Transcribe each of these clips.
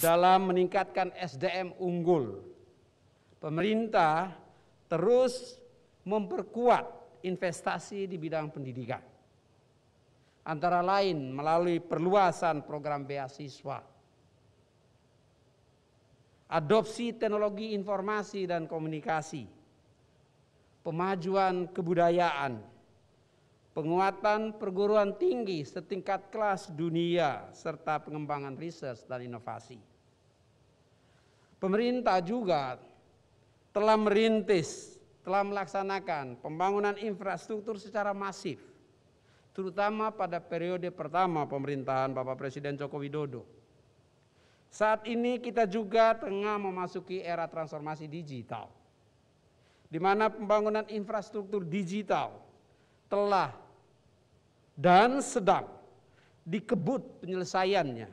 dalam meningkatkan SDM unggul. Pemerintah terus memperkuat investasi di bidang pendidikan. Antara lain melalui perluasan program beasiswa. Adopsi teknologi informasi dan komunikasi. Pemajuan kebudayaan penguatan perguruan tinggi setingkat kelas dunia, serta pengembangan riset dan inovasi. Pemerintah juga telah merintis, telah melaksanakan pembangunan infrastruktur secara masif, terutama pada periode pertama pemerintahan Bapak Presiden Joko Widodo. Saat ini kita juga tengah memasuki era transformasi digital, di mana pembangunan infrastruktur digital telah dan sedang dikebut penyelesaiannya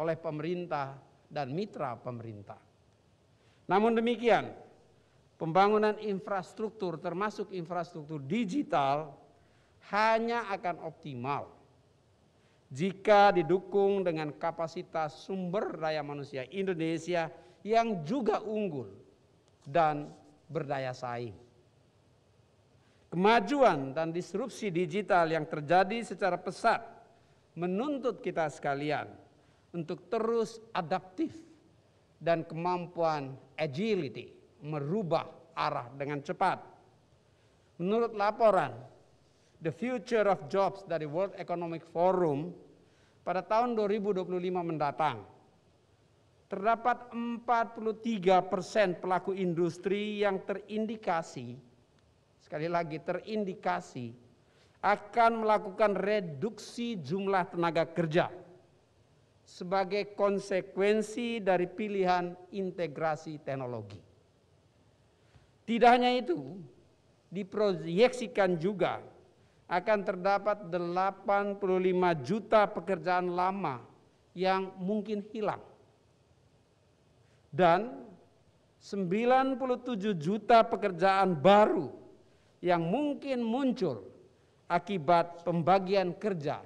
oleh pemerintah dan mitra pemerintah. Namun demikian, pembangunan infrastruktur termasuk infrastruktur digital hanya akan optimal jika didukung dengan kapasitas sumber daya manusia Indonesia yang juga unggul dan berdaya saing. Kemajuan dan disrupsi digital yang terjadi secara pesat menuntut kita sekalian untuk terus adaptif dan kemampuan agility, merubah arah dengan cepat. Menurut laporan The Future of Jobs dari World Economic Forum pada tahun 2025 mendatang, terdapat 43 persen pelaku industri yang terindikasi sekali lagi terindikasi akan melakukan reduksi jumlah tenaga kerja sebagai konsekuensi dari pilihan integrasi teknologi. Tidak hanya itu, diproyeksikan juga akan terdapat 85 juta pekerjaan lama yang mungkin hilang. Dan 97 juta pekerjaan baru yang mungkin muncul akibat pembagian kerja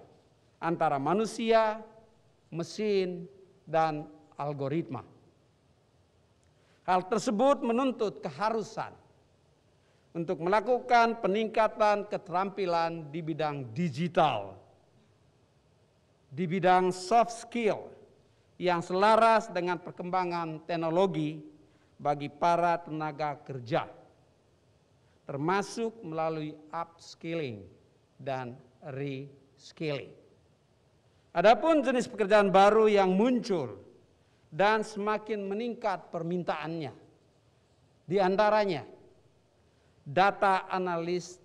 antara manusia, mesin, dan algoritma. Hal tersebut menuntut keharusan untuk melakukan peningkatan keterampilan di bidang digital, di bidang soft skill yang selaras dengan perkembangan teknologi bagi para tenaga kerja termasuk melalui upskilling dan reskilling. Adapun jenis pekerjaan baru yang muncul dan semakin meningkat permintaannya. Di antaranya data analis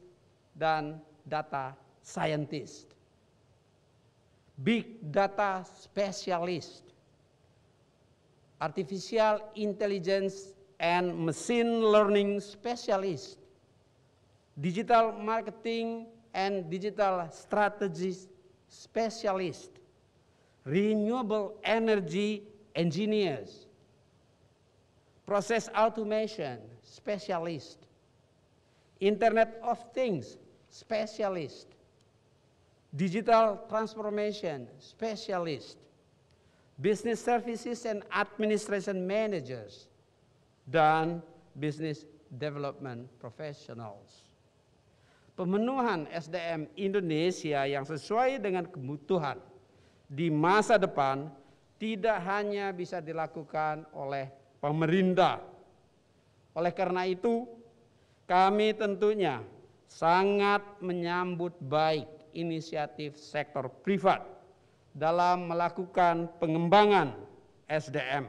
dan data scientist. Big data specialist. Artificial intelligence and machine learning specialist digital marketing and digital strategies specialist, renewable energy engineers, process automation specialist, internet of things specialist, digital transformation specialist, business services and administration managers, dan business development professionals pemenuhan SDM Indonesia yang sesuai dengan kebutuhan di masa depan tidak hanya bisa dilakukan oleh pemerintah. Oleh karena itu, kami tentunya sangat menyambut baik inisiatif sektor privat dalam melakukan pengembangan SDM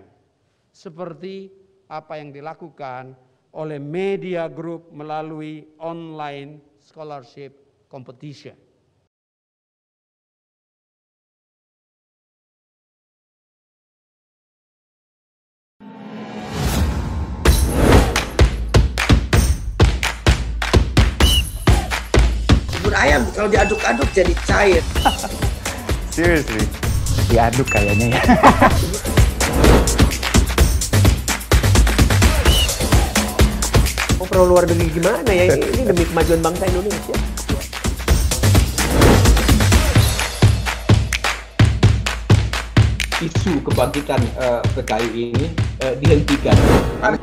seperti apa yang dilakukan oleh media group melalui online scholarship competition. Bubur ayam kalau diaduk-aduk jadi cair. Seriously, diaduk kayaknya ya. pro luar negeri gimana ya ini demi kemajuan bangsa Indonesia isu kebangkitan uh, PKI ini uh, dihentikan. Aneh.